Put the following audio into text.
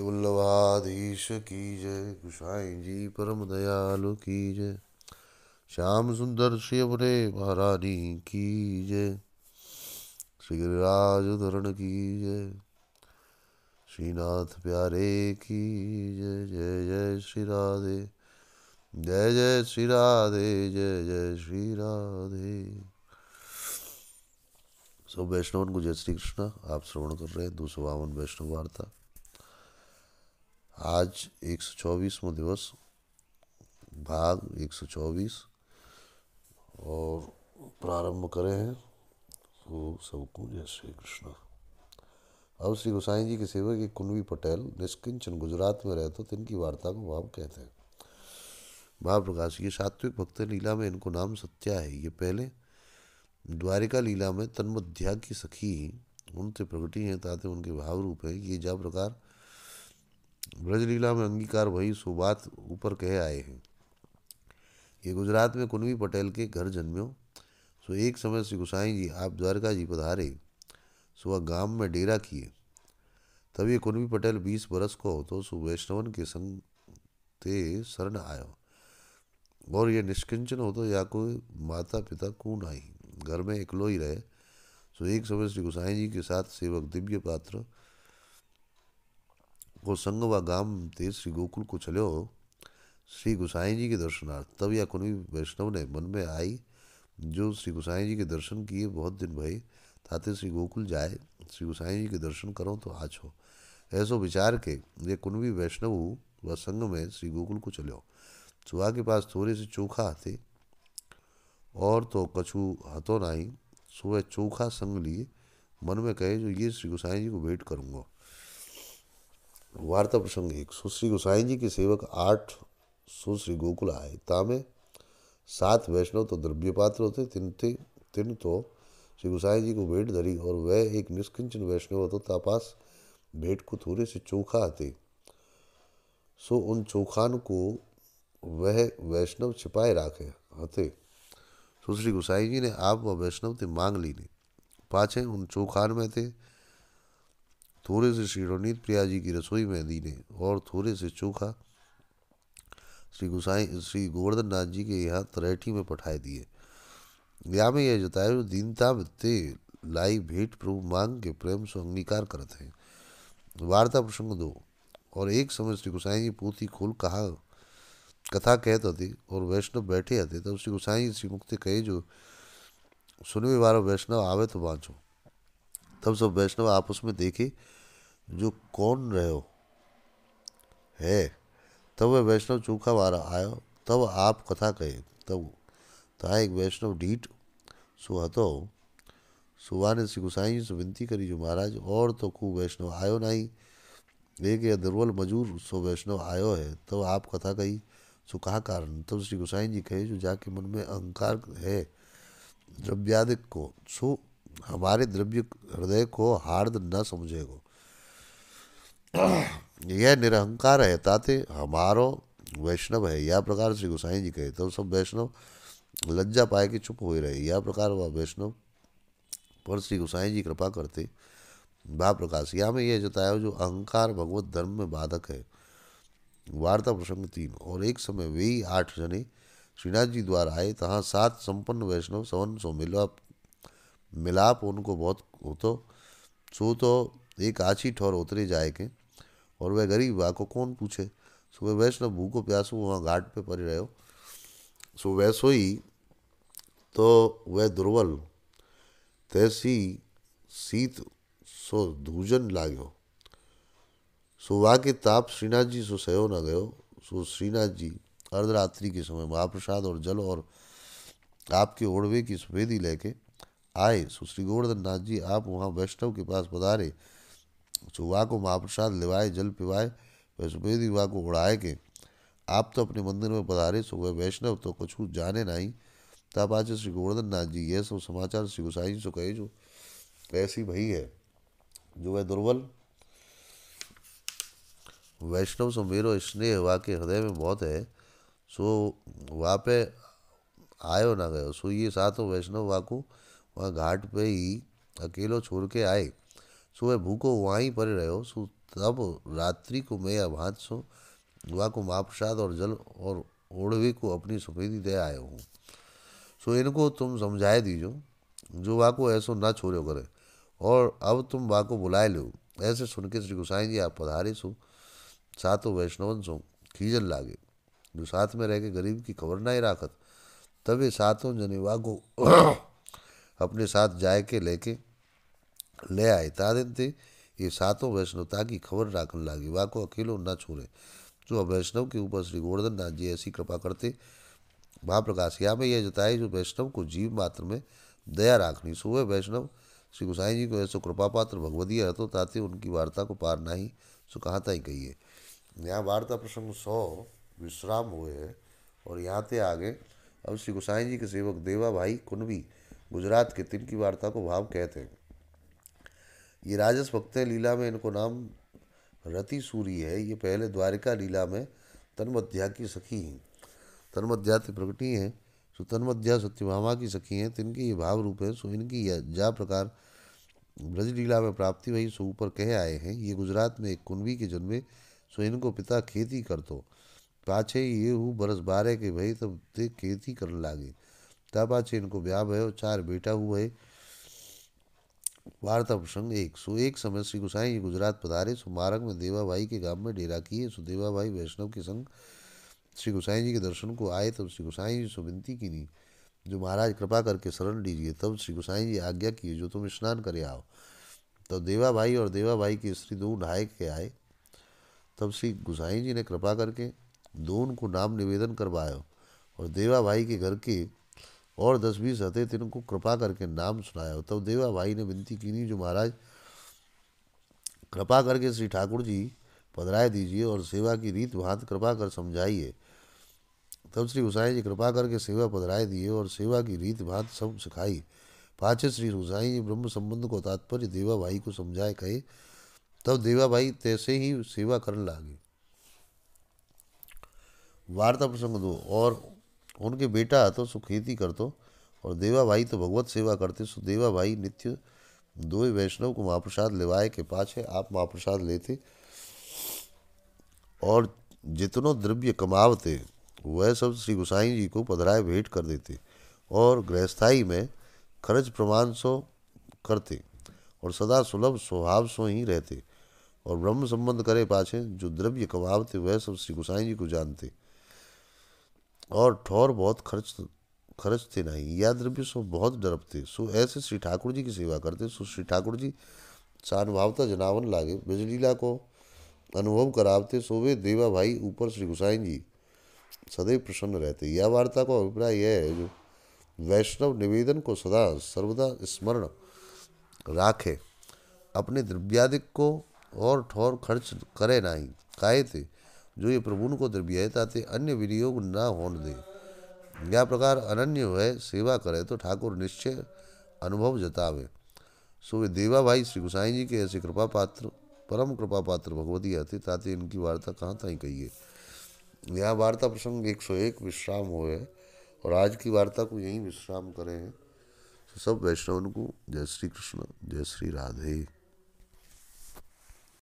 बोले की जय गुसाई जी परम दयालु की जय श्याम सुंदर श्री महारानी की जय श्री गिरिराज धरण की जय श्रीनाथ प्यारे की जय जय जय श्री राधे जय जय श्री राधे जय जय श्री राधे सब वैष्णवन को जय श्री कृष्ण आप श्रवण कर रहे हैं दो सौ बावन वैष्णव वार्ता आज एक सौ चौबीसव दिवस भाग एक सौ चौबीस और प्रारंभ करें हैं तो सबको जय श्री कृष्ण अब श्री गोसाई जी के सेवक एक कुनवी पटेल निष्किंचन गुजरात में रहते तो इनकी वार्ता को भाव कहते हैं भाव प्रकाश ये सात्विक भक्त लीला में इनको नाम सत्या है ये पहले द्वारिका लीला में तन्मध्या की सखी उनसे प्रगटी हैं ताते उनके भाव रूप है ये जा प्रकार ब्रजलीला में अंगीकार वही सुबात ऊपर कहे आए हैं ये गुजरात में कुनवी पटेल के घर जन्म्यो सो एक समय श्री गुसाई जी आप द्वारका जी पधारे सो वह गांव में डेरा किए तब ये कुनवी पटेल बीस बरस को हो तो सुवैष्णवन वैष्णवन के संग ते शरण आयो और ये निष्किंचन हो तो या कोई माता पिता कून आई घर में इकलो ही रहे सो एक समय श्री गोसाई जी के साथ सेवक दिव्य पात्र वो संग व गाम ते श्री गोकुल को चलो श्री गोसाई जी के दर्शनार्थ तब या कोई वैष्णव ने मन में आई जो श्री गोसाई जी के दर्शन किए बहुत दिन भय ताते श्री गोकुल जाए श्री गोसाई जी के दर्शन करो तो आज हो ऐसो विचार के ये कुनवी वैष्णव व संग में श्री गोकुल को चलो सुबह के पास थोड़े से चोखा थे और तो कछु हतो नहीं सुबह चोखा संग लिए मन में कहे जो ये श्री गोसाई जी को भेंट करूँगा वार्ता प्रसंग एक सुश्री गोसाई जी के सेवक आठ सुश्री गोकुल आए तामे सात वैष्णव तो द्रव्य पात्र होते तीन थे तीन तो श्री गोसाई जी को भेंट धरी और वह एक निष्किंचन वैष्णव तो तापास भेंट को थोड़े से चोखा आते सो उन चोखान को वह वैष्णव छिपाए राखे हते तो श्री गोसाई जी ने आप वह वैष्णव थे मांग ली ने पाछे उन चोखान में थे थोड़े से श्रीरणीत प्रिया जी की रसोई में दी ने और थोड़े से चोखा श्री गुसाई श्री गोवर्धन नाथ जी के यहाँ तरैठी में पठाए दिए या में यह जो दीनता ते लाई भेंट प्रभु मांग के प्रेम से अंगीकार करते हैं वार्ता प्रसंग दो और एक समय श्री गुसाई जी पोथी खोल कहा कथा कहते थे और वैष्णव बैठे आते तब श्री गुसाई श्री मुक्ति कहे जो सुनवे वारो वैष्णव आवे तो बाँचो तब सब वैष्णव आपस में देखे जो कौन रहे हो है तब वह वैष्णव चूखा मारा आयो तब आप कथा कहे तब था एक वैष्णव डीट सुहतो सुबह ने श्री गुसाई से विनती करी जो महाराज और तो कु वैष्णव आयो नहीं एक या दुर्बल मजूर सो वैष्णव आयो है तब आप कथा कही सो कहा कारण तब श्री गुसाई जी कहे जो जाके मन में अहंकार है द्रव्यादिक को सो हमारे द्रव्य हृदय को हार्द न समझेगो यह निरहंकार है ताते हमारो वैष्णव है यह प्रकार से गोसाई जी कहे तो सब वैष्णव लज्जा पाए कि चुप हो रहे यह प्रकार वह वैष्णव पर श्री गोसाई जी कृपा करते भाव प्रकाश यहाँ में यह जताया जो अहंकार भगवत धर्म में बाधक है वार्ता प्रसंग तीन और एक समय वे ही आठ जने श्रीनाथ जी द्वारा आए तहाँ सात संपन्न वैष्णव सवन सौ मिलवा मिलाप उनको बहुत हो तो सो तो एक आछी ठोर उतरे जाए के और वह गरीब बा को कौन पूछे सो वह वैष्णव भूखो प्यासो वहाँ घाट पे पड़े रहो सो वैसो ही तो वह दुर्बल तैसी सीत सो धूजन लागो सो वाह के ताप श्रीनाथ जी सो सहयो न गयो सो श्रीनाथ जी अर्धरात्रि के समय महाप्रसाद और जल और आपके ओढ़वे की सफेदी लेके आए सुश्री गोवर्धन नाथ जी आप वहाँ वैष्णव के पास पधारे सुबह को महाप्रसाद लिवाए जल पिवाए वैष्णवेदी वाह को उड़ाए के आप तो अपने मंदिर में पधारे सो वह वैष्णव तो कुछ जाने नहीं तब आज श्री गोवर्धन नाथ जी यह सब समाचार श्री गोसाई से कहे जो ऐसी भई है जो वह दुर्बल वैष्णव सो मेरो स्नेह हुआ के हृदय में बहुत है सो वहाँ पे आयो ना गयो सो ये साथ वैष्णव वाकू को वह घाट पे ही अकेलो छोड़ के आए सुबह भूखो वहाँ ही पर रहो सो तब रात्रि को मैं अब हाथ सो वहाँ को महाप्रसाद और जल और ओढ़वे को अपनी सफेदी दे आयो हूँ सो इनको तुम समझाए दीजो जो वहाँ को ऐसो ना छोड़ो करे और अब तुम वा को बुलाए लो ऐसे सुन के श्री गुसाई जी आप पधारे सो सातो वैष्णवन सो खीजन लागे जो साथ में रह के गरीब की खबर ना ही राखत तभी सातों जने वाह को अपने साथ जाय के लेके ले आए थे ये सातों वैष्णवता की खबर राखन लागी वाह को अकेलो न छोड़े जो वैष्णव के ऊपर श्री गोवर्धन नाथ जी ऐसी कृपा करते महाप्रकाश या में यह जताए जो वैष्णव को जीव मात्र में दया राखनी सो वह वैष्णव श्री गोसाई जी को ऐसे कृपा पात्र भगवदीय तो ताते उनकी वार्ता को पार ना ही सो कहाँ ही कहिए यहाँ वार्ता प्रसंग सौ विश्राम हुए है और यहाँ ते आगे अब श्री गोसाई जी के सेवक देवा भाई कुनबी गुजरात के तिनकी वार्ता को भाव कहते हैं ये राजस भक्त लीला में इनको नाम रति सूरी है ये पहले द्वारिका लीला में तन्मध्या की सखी हैं तन्मध्या तो प्रकटी हैं सो तन्मध्या सत्यभामा की सखी हैं तिनके तो ये भाव रूप है सो इनकी जा प्रकार ब्रज लीला में प्राप्ति वही सो ऊपर कह आए हैं ये गुजरात में एक कुनवी के जन्मे सो इनको पिता खेती कर तो पाछे ये हूँ बरस बारह के भई तब ते खेती करने लागे चीन को ब्याह भयो चार बेटा हुए वार्ता प्रसंग एक सो एक समय श्री गोसाई गुजरात पधारे सो मारंग में भाई के गांव में डेरा किए सो देवा भाई वैष्णव के संग श्री गोसाई जी के दर्शन को आए तब श्री गोसाई जी सुविनती विनती की नहीं जो महाराज कृपा करके शरण लीजिए तब श्री गोसाई जी आज्ञा किए जो तुम स्नान करे आओ तब देवा भाई और देवा भाई की स्त्री दो नहाय के आए तब श्री गोसाई जी ने कृपा करके दोन को नाम निवेदन करवाया और देवा भाई के घर के और दस बीस थे इनको कृपा करके नाम सुनाया तब तो देवा भाई ने विनती की नहीं जो महाराज कृपा करके श्री ठाकुर जी पधराए दीजिए और सेवा की रीत भांत कृपा कर समझाइए तब श्री हुसाई जी कृपा करके सेवा पधराए दिए और सेवा की रीत भांत सब सिखाई पाचे श्री हुसाई जी ब्रह्म संबंध को तात्पर्य देवा भाई को समझाए कहे तब देवा भाई तैसे ही सेवा करने लागे वार्ता प्रसंग दो और उनके बेटा तो सुखेती कर तो और देवा भाई तो भगवत सेवा करते सो देवा भाई नित्य दो वैष्णव को महाप्रसाद लेवाए के पाछे आप महाप्रसाद लेते और जितनो द्रव्य कमावते वह सब श्री गोसाई जी को पधराए भेंट कर देते और गृहस्थाई में खर्च प्रमाण सो करते और सदा सुलभ स्वभाव सो ही रहते और ब्रह्म संबंध करे पाछे जो द्रव्य कमावते वह सब श्री गोसाई जी को जानते और ठोर बहुत खर्च खर्च थे नहीं या द्रव्य सो बहुत डरप थे सो ऐसे श्री ठाकुर जी की सेवा करते सो श्री ठाकुर जी सानुभावता जनावन लागे बिजलीला को अनुभव करावते सो वे देवा भाई ऊपर श्री गुसाइन जी सदैव प्रसन्न रहते यह वार्ता का अभिप्राय यह है जो वैष्णव निवेदन को सदा सर्वदा स्मरण राखे अपने द्रव्यादिक को और ठोर खर्च करे नहीं काहे थे जो ये प्रभुन को द्रव्यता से अन्य विनियोग न होने दे यह प्रकार अनन्य है सेवा करे तो ठाकुर निश्चय अनुभव जतावे सो वे देवा भाई श्री गुसाई जी के ऐसे कृपा पात्र परम कृपा पात्र भगवती आते ताते इनकी वार्ता कहाँ तक कहिए यह वार्ता प्रसंग 101 विश्राम है और आज की वार्ता को यहीं विश्राम करें तो सब वैष्णव को जय श्री कृष्ण जय श्री राधे